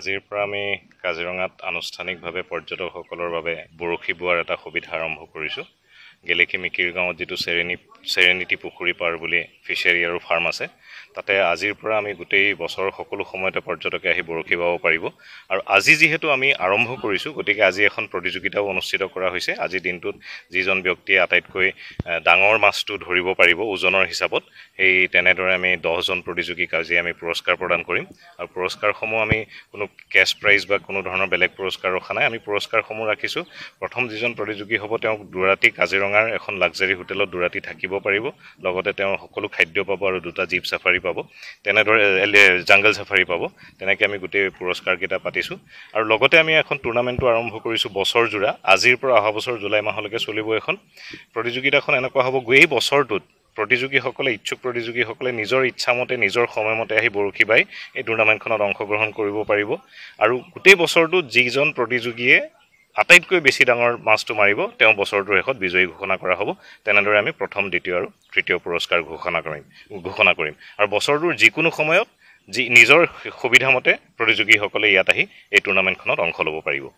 আজিৰ পৰা আমি কাজিৰঙাত আনুষ্ঠানিকভাৱে পৰ্যটকসকলৰ বাবে বৰশী বোৱাৰ এটা সুবিধা আৰম্ভ কৰিছোঁ গেলেকী মিকিৰ গাঁৱত যিটো চেৰেনী চেৰেনীটি পুখুৰী পাৰ বুলি ফিচাৰী আৰু ফাৰ্ম আছে তাতে আজিৰ পৰা আমি গোটেই বছৰৰ সকলো সময়তে পৰ্যটকে আহি বৰশী বাব পাৰিব আৰু আজি যিহেতু আমি আৰম্ভ কৰিছোঁ গতিকে আজি এখন প্ৰতিযোগিতাও অনুষ্ঠিত কৰা হৈছে আজি দিনটোত যিজন ব্যক্তিয়ে আটাইতকৈ ডাঙৰ মাছটো ধৰিব পাৰিব ওজনৰ হিচাপত সেই তেনেদৰে আমি দহজন প্ৰতিযোগীক আজি আমি পুৰস্কাৰ প্ৰদান কৰিম আৰু পুৰস্কাৰসমূহ আমি কোনো কেছ প্ৰাইজ বা কোনো ধৰণৰ বেলেগ পুৰস্কাৰ ৰখা নাই আমি পুৰস্কাৰসমূহ ৰাখিছোঁ প্ৰথম যিজন প্ৰতিযোগী হ'ব তেওঁক দুৰাতি কাজিৰঙা কাজিৰঙাৰ এখন লাগজাৰী হোটেলত দুৰাতি থাকিব পাৰিব লগতে তেওঁৰ সকলো খাদ্য পাব আৰু দুটা জীপ চাফাৰী পাব তেনেদৰে জাংগল চাফাৰী পাব তেনেকৈ আমি গোটেই পুৰস্কাৰকেইটা পাতিছোঁ আৰু লগতে আমি এখন টুৰ্ণামেণ্টটো আৰম্ভ কৰিছোঁ বছৰজোৰা আজিৰ পৰা অহা বছৰ জুলাই মাহলৈকে চলিব এখন প্ৰতিযোগিতাখন এনেকুৱা হ'ব গোটেই বছৰটোত প্ৰতিযোগীসকলে ইচ্ছুক প্ৰতিযোগীসকলে নিজৰ ইচ্ছামতে নিজৰ সময়মতে আহি বৰশী বাই এই টুৰ্ণামেণ্টখনত অংশগ্ৰহণ কৰিব পাৰিব আৰু গোটেই বছৰটোত যিজন প্ৰতিযোগীয়ে আটাইতকৈ বেছি ডাঙৰ মাছটো মাৰিব তেওঁ বছৰটোৰ শেষত বিজয়ী ঘোষণা কৰা হ'ব তেনেদৰে আমি প্ৰথম দ্বিতীয় আৰু তৃতীয় পুৰস্কাৰ ঘোষণা কৰিম ঘোষণা কৰিম আৰু বছৰটোৰ যিকোনো সময়ত যি নিজৰ সুবিধামতে প্ৰতিযোগীসকলে ইয়াত আহি এই টুৰ্ণামেণ্টখনত অংশ ল'ব পাৰিব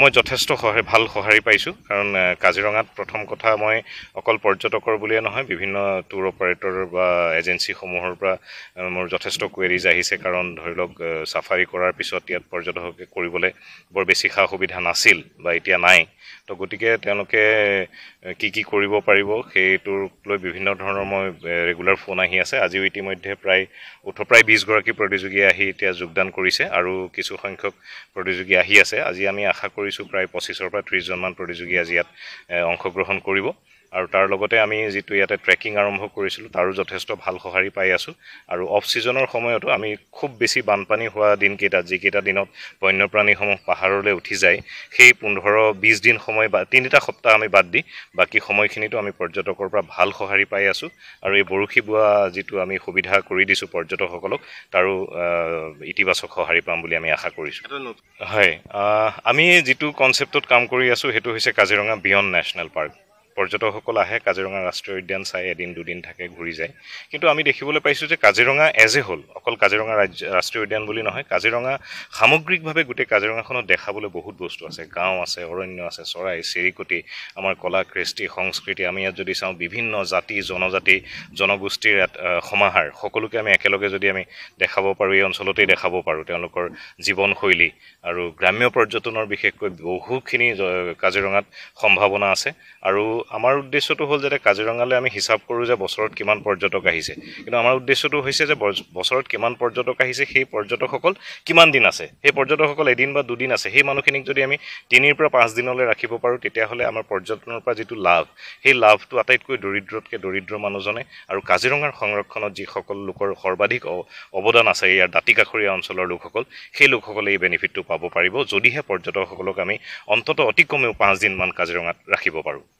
মই যথেষ্ট সহায় ভাল সঁহাৰি পাইছোঁ কাৰণ কাজিৰঙাত প্ৰথম কথা মই অকল পৰ্যটকৰ বুলিয়ে নহয় বিভিন্ন টুৰ অপাৰেটৰ বা এজেঞ্চিসমূহৰ পৰা মোৰ যথেষ্ট কুৱেৰিজ আহিছে কাৰণ ধৰি লওক চাফাৰী কৰাৰ পিছত ইয়াত পৰ্যটকে কৰিবলৈ বৰ বেছি সা সুবিধা নাছিল বা এতিয়া নাই তো গতিকে তেওঁলোকে কি কি কৰিব পাৰিব সেইটোক লৈ বিভিন্ন ধৰণৰ মই ৰেগুলাৰ ফোন আহি আছে আজিও ইতিমধ্যে প্ৰায় ওঠৰ প্ৰায় বিছগৰাকী প্ৰতিযোগী আহি এতিয়া যোগদান কৰিছে আৰু কিছুসংখ্যক প্ৰতিযোগী প্ৰতিযোগী আহি আছে আজি আমি আশা কৰিছোঁ প্ৰায় পঁচিছৰ পৰা ত্ৰিছজনমান প্ৰতিযোগী আজি ইয়াত অংশগ্ৰহণ কৰিব আৰু তাৰ লগতে আমি যিটো ইয়াতে ট্ৰেকিং আৰম্ভ কৰিছিলোঁ তাৰো যথেষ্ট ভাল সঁহাৰি পাই আছোঁ আৰু অফ ছিজনৰ সময়তো আমি খুব বেছি বানপানী হোৱা দিনকেইটাত যিকেইটা দিনত বন্যপ্ৰাণীসমূহ পাহাৰলৈ উঠি যায় সেই পোন্ধৰ বিছ দিন সময় বা তিনিটা সপ্তাহ আমি বাদ দি বাকী সময়খিনিতো আমি পৰ্যটকৰ পৰা ভাল সঁহাৰি পাই আছোঁ আৰু এই বৰশী বোৱা যিটো আমি সুবিধা কৰি দিছোঁ পৰ্যটকসকলক তাৰো ইতিবাচক সঁহাৰি পাম বুলি আমি আশা কৰিছোঁ হয় আমি যিটো কনচেপ্টত কাম কৰি আছোঁ সেইটো হৈছে কাজিৰঙা বিয়ণ্ড নেশ্যনেল পাৰ্ক পৰ্যটকসকল আহে কাজিৰঙা ৰাষ্ট্ৰীয় উদ্যান চাই এদিন দুদিন থাকে ঘূৰি যায় কিন্তু আমি দেখিবলৈ পাইছোঁ যে কাজিৰঙা এজ এ হ'ল অকল কাজিৰঙা ৰাজ্য ৰাষ্ট্ৰীয় উদ্যান বুলি নহয় কাজিৰঙা সামগ্ৰিকভাৱে গোটেই কাজিৰঙাখনত দেখাবলৈ বহুত বস্তু আছে গাঁও আছে অৰণ্য আছে চৰাই চিৰিকটি আমাৰ কলা কৃষ্টি সংস্কৃতি আমি ইয়াত যদি চাওঁ বিভিন্ন জাতি জনজাতি জনগোষ্ঠীৰ ইয়াত সমাহাৰ সকলোকে আমি একেলগে যদি আমি দেখাব পাৰোঁ এই অঞ্চলতেই দেখাব পাৰোঁ তেওঁলোকৰ জীৱনশৈলী আৰু গ্ৰাম্য পৰ্যটনৰ বিশেষকৈ বহুখিনি কাজিৰঙাত সম্ভাৱনা আছে আৰু আমাৰ উদ্দেশ্যটো হ'ল যাতে কাজিৰঙালৈ আমি হিচাপ কৰোঁ যে বছৰত কিমান পৰ্যটক আহিছে কিন্তু আমাৰ উদ্দেশ্যটো হৈছে যে বছৰত কিমান পৰ্যটক আহিছে সেই পৰ্যটকসকল কিমান দিন আছে সেই পৰ্যটকসকল এদিন বা দুদিন আছে সেই মানুহখিনিক যদি আমি তিনিৰ পৰা পাঁচদিনলৈ ৰাখিব পাৰোঁ তেতিয়াহ'লে আমাৰ পৰ্যটনৰ পৰা যিটো লাভ সেই লাভটো আটাইতকৈ দৰিদ্ৰতকৈ দৰিদ্ৰ মানুহজনে আৰু কাজিৰঙাৰ সংৰক্ষণত যিসকল লোকৰ সৰ্বাধিক অৱদান আছে ইয়াৰ দাঁতি কাষৰীয়া অঞ্চলৰ লোকসকল সেই লোকসকলে এই বেনিফিটটো পাব পাৰিব যদিহে পৰ্যটকসকলক আমি অন্ততঃ অতি কমেও পাঁচদিনমান কাজিৰঙাত ৰাখিব পাৰোঁ